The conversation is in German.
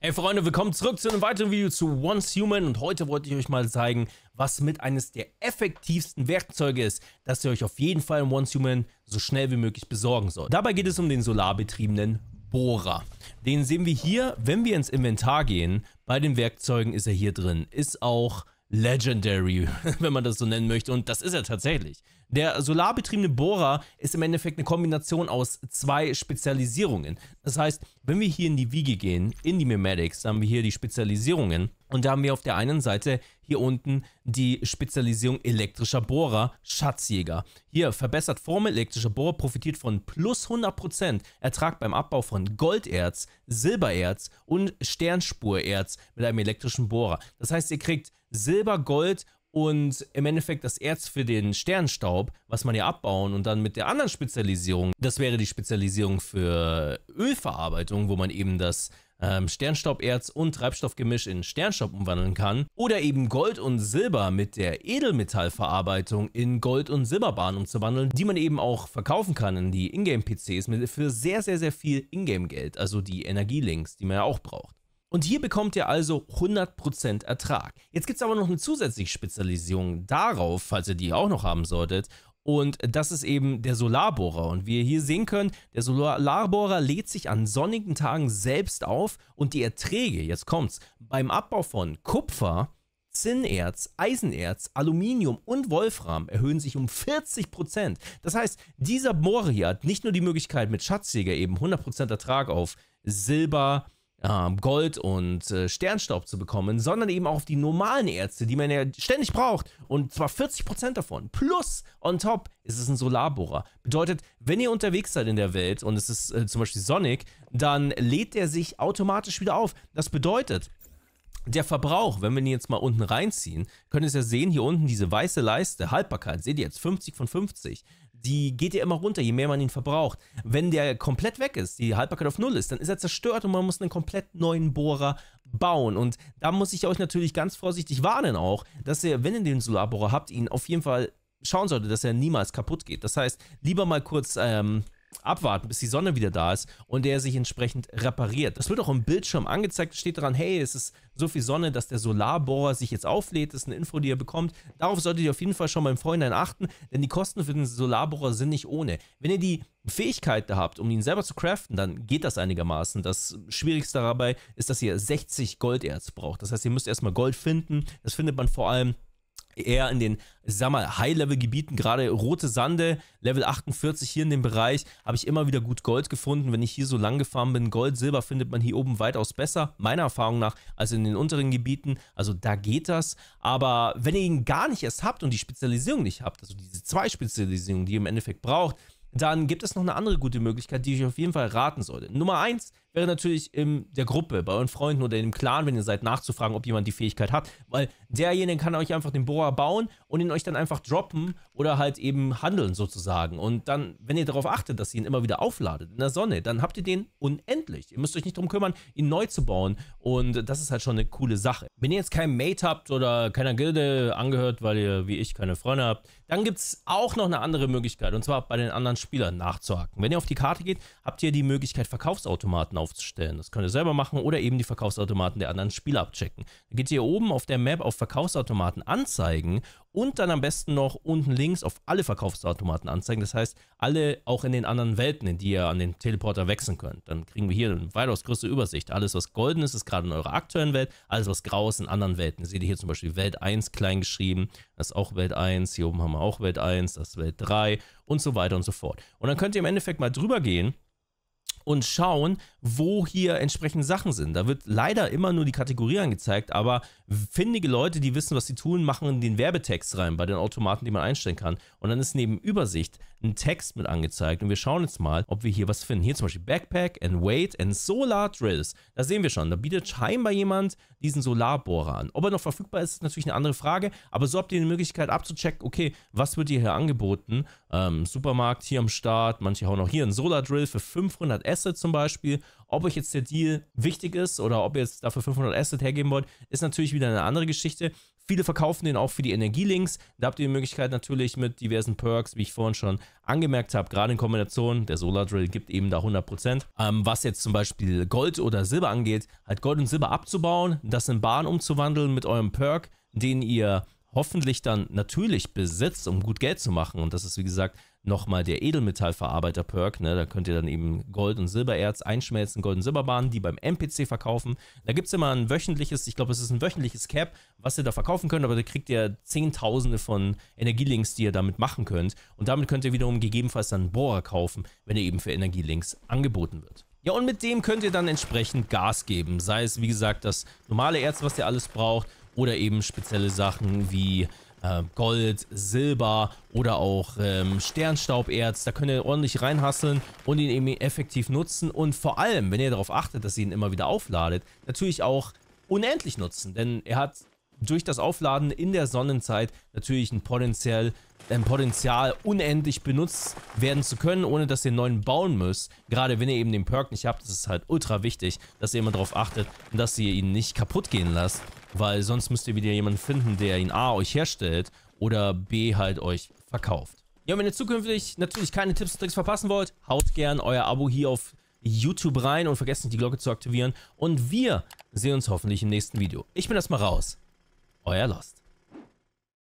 Hey Freunde, willkommen zurück zu einem weiteren Video zu Once Human und heute wollte ich euch mal zeigen, was mit eines der effektivsten Werkzeuge ist, das ihr euch auf jeden Fall in Once Human so schnell wie möglich besorgen sollt. Dabei geht es um den solarbetriebenen Bohrer. Den sehen wir hier, wenn wir ins Inventar gehen, bei den Werkzeugen ist er hier drin, ist auch legendary, wenn man das so nennen möchte und das ist er tatsächlich. Der solarbetriebene Bohrer ist im Endeffekt eine Kombination aus zwei Spezialisierungen. Das heißt, wenn wir hier in die Wiege gehen, in die Mimetics, haben wir hier die Spezialisierungen. Und da haben wir auf der einen Seite hier unten die Spezialisierung elektrischer Bohrer, Schatzjäger. Hier verbessert Form elektrischer Bohrer profitiert von plus 100% Ertrag beim Abbau von Golderz, Silbererz und Sternspurerz mit einem elektrischen Bohrer. Das heißt, ihr kriegt Silber, Gold und im Endeffekt das Erz für den Sternstaub, was man ja abbauen und dann mit der anderen Spezialisierung, das wäre die Spezialisierung für Ölverarbeitung, wo man eben das ähm, Sternstauberz und Treibstoffgemisch in Sternstaub umwandeln kann. Oder eben Gold und Silber mit der Edelmetallverarbeitung in Gold- und Silberbahn umzuwandeln, die man eben auch verkaufen kann in die Ingame-PCs für sehr, sehr, sehr viel Ingame-Geld, also die Energielinks, die man ja auch braucht. Und hier bekommt ihr also 100% Ertrag. Jetzt gibt es aber noch eine zusätzliche Spezialisierung darauf, falls ihr die auch noch haben solltet. Und das ist eben der Solarbohrer. Und wie ihr hier sehen könnt, der Solarbohrer lädt sich an sonnigen Tagen selbst auf und die Erträge, jetzt kommt's, beim Abbau von Kupfer, Zinnerz, Eisenerz, Aluminium und Wolfram erhöhen sich um 40%. Das heißt, dieser Bohrer hier hat nicht nur die Möglichkeit, mit Schatzjäger eben 100% Ertrag auf Silber, ähm, Gold und äh, Sternstaub zu bekommen, sondern eben auch auf die normalen Ärzte, die man ja ständig braucht. Und zwar 40% davon. Plus, on top, ist es ein Solarbohrer. Bedeutet, wenn ihr unterwegs seid in der Welt und es ist äh, zum Beispiel sonnig, dann lädt er sich automatisch wieder auf. Das bedeutet, der Verbrauch, wenn wir ihn jetzt mal unten reinziehen, könnt ihr es ja sehen, hier unten diese weiße Leiste, Haltbarkeit, seht ihr jetzt, 50 von 50 die geht ja immer runter, je mehr man ihn verbraucht. Wenn der komplett weg ist, die Haltbarkeit auf Null ist, dann ist er zerstört und man muss einen komplett neuen Bohrer bauen. Und da muss ich euch natürlich ganz vorsichtig warnen auch, dass ihr, wenn ihr den Solarbohrer habt, ihn auf jeden Fall schauen solltet, dass er niemals kaputt geht. Das heißt, lieber mal kurz ähm, abwarten, bis die Sonne wieder da ist und der sich entsprechend repariert. Das wird auch im Bildschirm angezeigt, steht daran, hey, es ist so viel Sonne, dass der Solarbohrer sich jetzt auflädt, das ist eine Info, die ihr bekommt. Darauf solltet ihr auf jeden Fall schon mal im Vorhinein achten, denn die Kosten für den Solarbohrer sind nicht ohne. Wenn ihr die Fähigkeit habt, um ihn selber zu craften, dann geht das einigermaßen. Das Schwierigste dabei ist, dass ihr 60 Golderz braucht. Das heißt, ihr müsst erstmal Gold finden. Das findet man vor allem eher in den, sag mal, High-Level-Gebieten, gerade Rote Sande, Level 48 hier in dem Bereich, habe ich immer wieder gut Gold gefunden. Wenn ich hier so lang gefahren bin, Gold, Silber findet man hier oben weitaus besser, meiner Erfahrung nach, als in den unteren Gebieten. Also da geht das. Aber wenn ihr ihn gar nicht erst habt und die Spezialisierung nicht habt, also diese zwei Spezialisierungen, die ihr im Endeffekt braucht, dann gibt es noch eine andere gute Möglichkeit, die ich euch auf jeden Fall raten sollte. Nummer eins wäre natürlich in der Gruppe, bei euren Freunden oder im Clan, wenn ihr seid, nachzufragen, ob jemand die Fähigkeit hat. Weil derjenige kann euch einfach den Bohrer bauen und ihn euch dann einfach droppen oder halt eben handeln sozusagen. Und dann, wenn ihr darauf achtet, dass ihr ihn immer wieder aufladet in der Sonne, dann habt ihr den unendlich. Ihr müsst euch nicht darum kümmern, ihn neu zu bauen. Und das ist halt schon eine coole Sache. Wenn ihr jetzt keinen Mate habt oder keiner Gilde angehört, weil ihr wie ich keine Freunde habt, dann gibt es auch noch eine andere Möglichkeit. Und zwar bei den anderen Spielern nachzuhaken. Wenn ihr auf die Karte geht, habt ihr die Möglichkeit, Verkaufsautomaten auf aufzustellen. Das könnt ihr selber machen oder eben die Verkaufsautomaten der anderen Spieler abchecken. Dann geht ihr oben auf der Map auf Verkaufsautomaten anzeigen und dann am besten noch unten links auf alle Verkaufsautomaten anzeigen. Das heißt, alle auch in den anderen Welten, in die ihr an den Teleporter wechseln könnt. Dann kriegen wir hier eine weitaus größere Übersicht. Alles, was golden ist, ist gerade in eurer aktuellen Welt. Alles, was grau ist, in anderen Welten. Seht ihr hier zum Beispiel Welt 1 klein geschrieben. Das ist auch Welt 1. Hier oben haben wir auch Welt 1. Das ist Welt 3 und so weiter und so fort. Und dann könnt ihr im Endeffekt mal drüber gehen und schauen, wo hier entsprechend Sachen sind. Da wird leider immer nur die Kategorie angezeigt, aber findige Leute, die wissen, was sie tun, machen den Werbetext rein bei den Automaten, die man einstellen kann. Und dann ist neben Übersicht ein Text mit angezeigt. Und wir schauen jetzt mal, ob wir hier was finden. Hier zum Beispiel Backpack and Weight and Solar Drills. Da sehen wir schon, da bietet scheinbar jemand diesen Solarbohrer an. Ob er noch verfügbar ist, ist natürlich eine andere Frage. Aber so habt ihr die Möglichkeit abzuchecken, okay, was wird dir hier angeboten? Ähm, Supermarkt hier am Start, manche hauen auch hier einen Solar Drill für 500 S Asset zum Beispiel, ob euch jetzt der Deal wichtig ist oder ob ihr jetzt dafür 500 Asset hergeben wollt, ist natürlich wieder eine andere Geschichte. Viele verkaufen den auch für die Energielinks. Da habt ihr die Möglichkeit natürlich mit diversen Perks, wie ich vorhin schon angemerkt habe, gerade in Kombination, der Solar Drill gibt eben da 100%. Ähm, was jetzt zum Beispiel Gold oder Silber angeht, halt Gold und Silber abzubauen, das in Bahn umzuwandeln mit eurem Perk, den ihr hoffentlich dann natürlich besitzt, um gut Geld zu machen. Und das ist, wie gesagt, nochmal der Edelmetallverarbeiter-Perk. Ne? Da könnt ihr dann eben Gold- und Silbererz einschmelzen, Gold- und Silberbahnen, die beim NPC verkaufen. Da gibt es immer ein wöchentliches, ich glaube, es ist ein wöchentliches Cap, was ihr da verkaufen könnt, aber da kriegt ihr Zehntausende von Energielinks, die ihr damit machen könnt. Und damit könnt ihr wiederum gegebenenfalls dann einen Bohrer kaufen, wenn er eben für Energielinks angeboten wird. Ja, und mit dem könnt ihr dann entsprechend Gas geben. Sei es, wie gesagt, das normale Erz, was ihr alles braucht, oder eben spezielle Sachen wie äh, Gold, Silber oder auch ähm, Sternstauberz. Da könnt ihr ordentlich reinhasseln und ihn eben effektiv nutzen und vor allem, wenn ihr darauf achtet, dass ihr ihn immer wieder aufladet, natürlich auch unendlich nutzen, denn er hat durch das Aufladen in der Sonnenzeit natürlich ein Potenzial, ein Potenzial unendlich benutzt werden zu können, ohne dass ihr einen neuen bauen müsst. Gerade wenn ihr eben den Perk nicht habt, ist es halt ultra wichtig, dass ihr immer darauf achtet und dass ihr ihn nicht kaputt gehen lasst. Weil sonst müsst ihr wieder jemanden finden, der ihn A, euch herstellt oder B, halt euch verkauft. Ja, und wenn ihr zukünftig natürlich keine Tipps und Tricks verpassen wollt, haut gern euer Abo hier auf YouTube rein und vergesst nicht, die Glocke zu aktivieren. Und wir sehen uns hoffentlich im nächsten Video. Ich bin erstmal raus. Euer Lost.